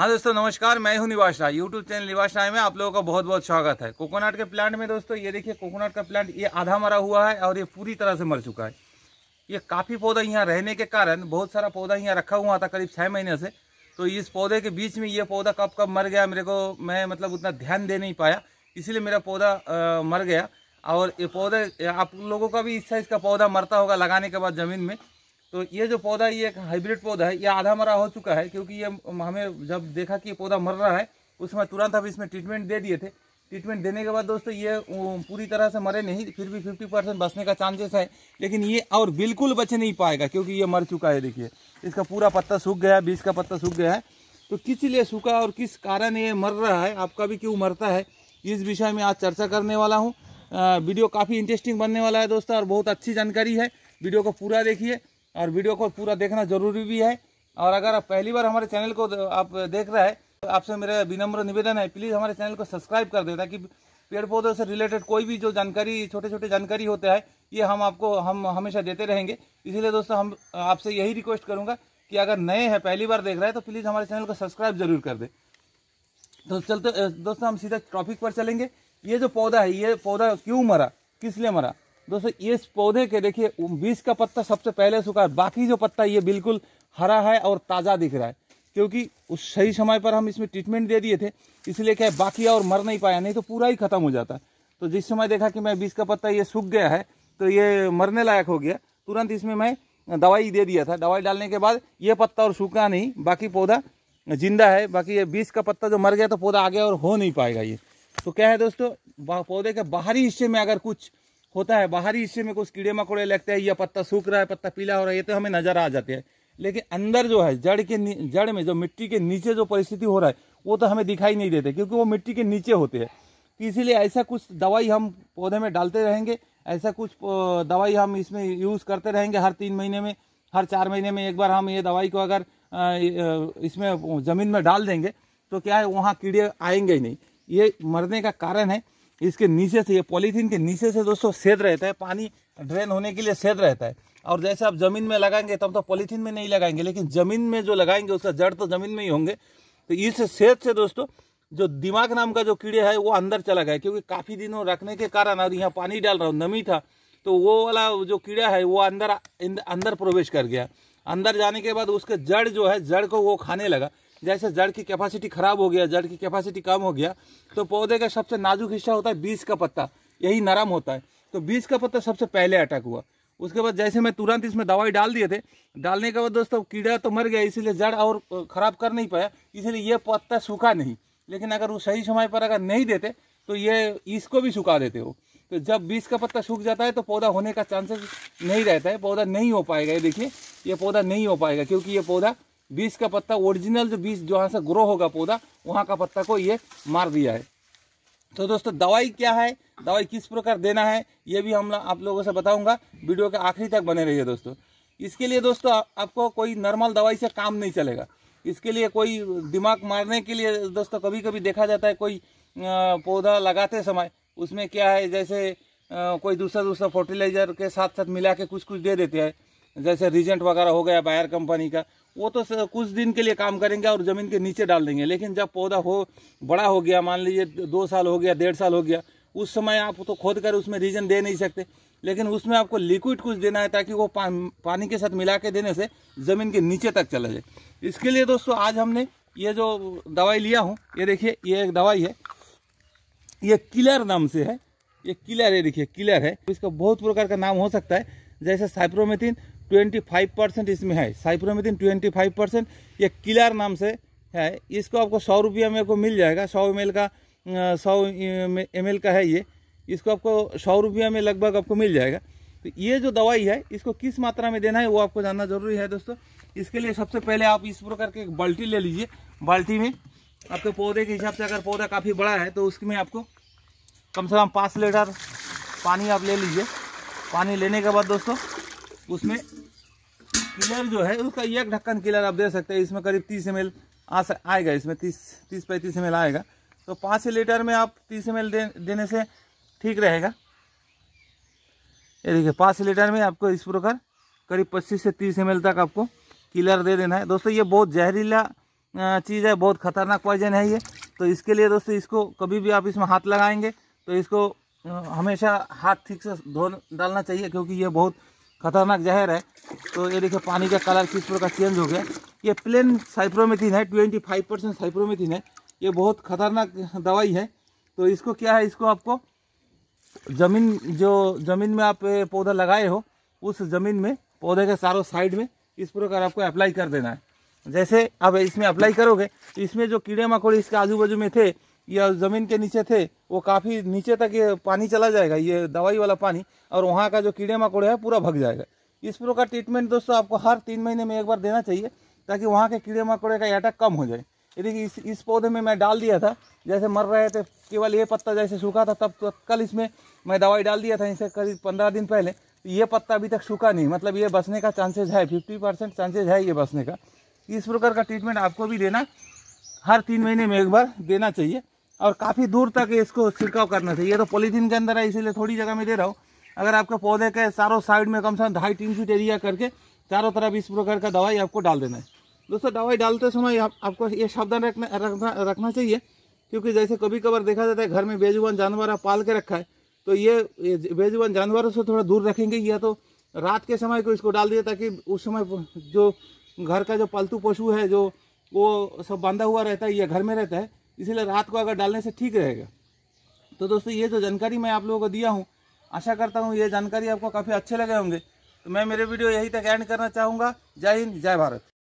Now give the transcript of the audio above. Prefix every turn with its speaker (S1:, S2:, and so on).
S1: हाँ दोस्तों नमस्कार मैं हूं निवास राय यूट्यूब चैनल निवास राय में आप लोगों का बहुत बहुत स्वागत है कोकोनट के प्लांट में दोस्तों ये देखिए कोकोनट का प्लांट ये आधा मरा हुआ है और ये पूरी तरह से मर चुका है ये काफ़ी पौधा यहाँ रहने के कारण बहुत सारा पौधा यहाँ रखा हुआ था करीब छः महीने से तो इस पौधे के बीच में ये पौधा कब कब मर गया मेरे को मैं मतलब उतना ध्यान दे नहीं पाया इसीलिए मेरा पौधा मर गया और ये पौधे आप लोगों का भी इस साइज़ का पौधा मरता होगा लगाने के बाद ज़मीन में तो ये जो पौधा ये एक हाइब्रिड पौधा है ये आधा मरा हो चुका है क्योंकि ये हमें जब देखा कि ये पौधा मर रहा है उसमें तुरंत अब इसमें ट्रीटमेंट दे दिए थे ट्रीटमेंट देने के बाद दोस्तों ये पूरी तरह से मरे नहीं फिर भी 50 परसेंट बचने का चांसेस है लेकिन ये और बिल्कुल बच नहीं पाएगा क्योंकि ये मर चुका है देखिए इसका पूरा पत्ता सूख गया है बीज का पत्ता सूख गया है तो किस लिए सूखा और किस कारण ये मर रहा है आपका भी क्यों मरता है इस विषय में आज चर्चा करने वाला हूँ वीडियो काफ़ी इंटरेस्टिंग बनने वाला है दोस्तों और बहुत अच्छी जानकारी है वीडियो को पूरा देखिए और वीडियो को पूरा देखना जरूरी भी है और अगर आप पहली बार हमारे चैनल को आप देख रहे हैं तो आपसे मेरा विनम्र निवेदन है प्लीज़ हमारे चैनल को सब्सक्राइब कर दे ताकि पेड़ पौधों से रिलेटेड कोई भी जो जानकारी छोटे छोटे जानकारी होते हैं ये हम आपको हम हमेशा देते रहेंगे इसीलिए दोस्तों हम आपसे यही रिक्वेस्ट करूँगा कि अगर नए हैं पहली बार देख रहे हैं तो प्लीज़ हमारे चैनल को सब्सक्राइब जरूर कर दें तो चलते दोस्तों हम सीधा टॉपिक पर चलेंगे ये जो पौधा है ये पौधा क्यों मरा किस लिए मरा दोस्तों ये इस पौधे के देखिए बीज का पत्ता सबसे पहले सूखा है बाकी जो पत्ता ये बिल्कुल हरा है और ताज़ा दिख रहा है क्योंकि उस सही समय पर हम इसमें ट्रीटमेंट दे दिए थे इसलिए क्या है बाकी और मर नहीं पाया नहीं तो पूरा ही खत्म हो जाता तो जिस समय देखा कि मैं बीज का पत्ता ये सूख गया है तो ये मरने लायक हो गया तुरंत इसमें मैं दवाई दे दिया था दवाई डालने के बाद ये पत्ता और सूखा नहीं बाकी पौधा जिंदा है बाकी ये बीज का पत्ता जो मर गया तो पौधा आगे और हो नहीं पाएगा ये तो क्या है दोस्तों पौधे के बाहरी हिस्से में अगर कुछ होता है बाहरी हिस्से में कुछ कीड़े मकोड़े लगते हैं या पत्ता सूख रहा है पत्ता पीला हो रहा है ये तो हमें नजर आ जाते हैं लेकिन अंदर जो है जड़ के जड़ में जो मिट्टी के नीचे जो परिस्थिति हो रहा है वो तो हमें दिखाई नहीं देते क्योंकि वो मिट्टी के नीचे होते हैं तो इसीलिए ऐसा कुछ दवाई हम पौधे में डालते रहेंगे ऐसा कुछ दवाई हम इसमें यूज़ करते रहेंगे हर तीन महीने में हर चार महीने में एक बार हम ये दवाई को अगर इसमें ज़मीन में डाल देंगे तो क्या है वहाँ कीड़े आएंगे ही नहीं ये मरने का कारण है इसके नीचे से ये पॉलीथीन के नीचे से दोस्तों सेद रहता है पानी ड्रेन होने के लिए सेद रहता है और जैसे आप ज़मीन में लगाएंगे तब तो पॉलीथीन में नहीं लगाएंगे लेकिन ज़मीन में जो लगाएंगे उसका जड़ तो ज़मीन में ही होंगे तो इस सेद से दोस्तों जो दिमाग नाम का जो कीड़े है वो अंदर चला गया क्योंकि काफ़ी दिनों रखने के कारण और यहाँ पानी डाल रहा हूँ नमी था तो वो वाला जो कीड़ा है वो अंदर अंदर प्रवेश कर गया अंदर जाने के बाद उसके जड़ जो है जड़ को वो खाने लगा जैसे जड़ की कैपेसिटी खराब हो गया जड़ की कैपेसिटी कम हो गया तो पौधे का सबसे नाजुक हिस्सा होता है बीज का पत्ता यही नरम होता है तो बीज का पत्ता सबसे पहले अटैक हुआ उसके बाद जैसे मैं तुरंत इसमें दवाई डाल दिए थे डालने के बाद दोस्तों कीड़ा तो मर गया इसीलिए जड़ और ख़राब कर नहीं पाया इसीलिए ये पत्ता सूखा नहीं लेकिन अगर वो सही समय पर अगर नहीं देते तो ये इसको भी सुखा देते हो तो जब बीज का पत्ता सूख जाता है तो पौधा होने का चांसेस नहीं रहता है पौधा नहीं हो पाएगा ये देखिए ये पौधा नहीं हो पाएगा क्योंकि ये पौधा बीज का पत्ता ओरिजिनल जो बीज जहाँ से ग्रो होगा पौधा वहाँ का पत्ता को ये मार दिया है तो दोस्तों दवाई क्या है दवाई किस प्रकार देना है ये भी हम आप लोगों से बताऊंगा वीडियो के आखिरी तक बने रहिए दोस्तों इसके लिए दोस्तों आ, आपको कोई नॉर्मल दवाई से काम नहीं चलेगा इसके लिए कोई दिमाग मारने के लिए दोस्तों कभी कभी देखा जाता है कोई पौधा लगाते समय उसमें क्या है जैसे कोई दूसरा दूसरा फर्टिलाइजर के साथ साथ मिला के कुछ कुछ दे देते हैं जैसे रिजेंट वगैरह हो गया बायर कंपनी का वो तो कुछ दिन के लिए काम करेंगे और ज़मीन के नीचे डाल देंगे लेकिन जब पौधा हो बड़ा हो गया मान लीजिए दो साल हो गया डेढ़ साल हो गया उस समय आप तो खोद कर उसमें रीजन दे नहीं सकते लेकिन उसमें आपको लिक्विड कुछ देना है ताकि वो पा, पानी के साथ मिला के देने से ज़मीन के नीचे तक चला जाए इसके लिए दोस्तों आज हमने ये जो दवाई लिया हूँ ये देखिए ये एक दवाई है ये किलर नाम से है ये किलर है देखिए किलर है इसका बहुत प्रकार का नाम हो सकता है जैसे साइप्रोमेथिन 25 परसेंट इसमें है साइप्रोमेथिन 25 परसेंट ये किलर नाम से है इसको आपको सौ रुपया में को मिल जाएगा सौ एम का सौ एम का है ये इसको आपको सौ रुपया में लगभग आपको मिल जाएगा तो ये जो दवाई है इसको किस मात्रा में देना है वो आपको जानना जरूरी है दोस्तों इसके लिए सबसे पहले आप इस प्रकार के बाल्टी ले लीजिए बाल्टी में आपके पौधे के हिसाब से अगर पौधा काफ़ी बड़ा है तो उसमें आपको कम से कम पाँच लीटर पानी आप ले लीजिए पानी लेने के बाद दोस्तों उसमें किलर जो है उसका एक ढक्कन किलर आप दे सकते हैं इसमें करीब तीस एम एल आएगा इसमें तीस तीस पैंतीस एम एल आएगा तो पाँच लीटर में आप तीस एम एल दे, देने से ठीक रहेगा ये देखिए पाँच लीटर में आपको इस प्रकार करीब पच्चीस से तीस एम तक आपको किलर दे देना है दोस्तों ये बहुत जहरीला चीज़ है बहुत खतरनाक पॉइजन है ये तो इसके लिए दोस्तों इसको कभी भी आप इसमें हाथ लगाएंगे तो इसको हमेशा हाथ ठीक से धो डालना चाहिए क्योंकि ये बहुत खतरनाक जहर है तो ये देखिए पानी का कलर किस प्रकार चेंज हो गया ये प्लेन साइप्रोमेथिन है ट्वेंटी फाइव परसेंट साइप्रोमेथिन है ये बहुत खतरनाक दवाई है तो इसको क्या है इसको आपको ज़मीन जो ज़मीन में आप पौधा लगाए हो उस ज़मीन में पौधे के चारों साइड में इस प्रकार आपको अप्लाई कर देना है जैसे अब इसमें अप्लाई करोगे तो इसमें जो कीड़े मकोड़े इसके आजू बाजू में थे या ज़मीन के नीचे थे वो काफ़ी नीचे तक ये पानी चला जाएगा ये दवाई वाला पानी और वहाँ का जो कीड़े मकोड़े है पूरा भग जाएगा इस प्रकार ट्रीटमेंट दोस्तों आपको हर तीन महीने में एक बार देना चाहिए ताकि वहाँ के कीड़े मकोड़े का अटैक कम हो जाए यदि इस इस पौधे में मैं डाल दिया था जैसे मर रहे थे केवल ये पत्ता जैसे सूखा था तब तो कल इसमें मैं दवाई डाल दिया था इसे करीब पंद्रह दिन पहले तो ये पत्ता अभी तक सूखा नहीं मतलब ये बसने का चांसेस है फिफ्टी परसेंट चांसेज है ये बसने का इस प्रकार का ट्रीटमेंट आपको भी देना हर तीन महीने में एक बार देना चाहिए और काफ़ी दूर तक इसको छिड़काव करना चाहिए ये तो पॉलीथीन के अंदर है इसीलिए थोड़ी जगह में दे रहा हूँ अगर आपके पौधे के चारों साइड में कम से कम ढाई तीन फीट एरिया करके चारों तरफ इस प्रकार का दवाई आपको डाल देना है दोस्तों दवाई डालते समय आप, आपको ये सावधान रखना रखना रखना चाहिए क्योंकि जैसे कभी कभार देखा जाता है घर में बेजुबान जानवर आप पाल के रखा है तो ये बेजुबान जानवरों से थोड़ा दूर रखेंगे या तो रात के समय को इसको डाल दिया ताकि उस समय जो घर का जो पालतू पशु है जो वो सब बांधा हुआ रहता है या घर में रहता है इसीलिए रात को अगर डालने से ठीक रहेगा तो दोस्तों ये जो जानकारी मैं आप लोगों को दिया हूँ आशा करता हूँ ये जानकारी आपको काफ़ी अच्छे लगे होंगे तो मैं मेरे वीडियो यहीं तक एंड करना चाहूँगा जय हिंद जय भारत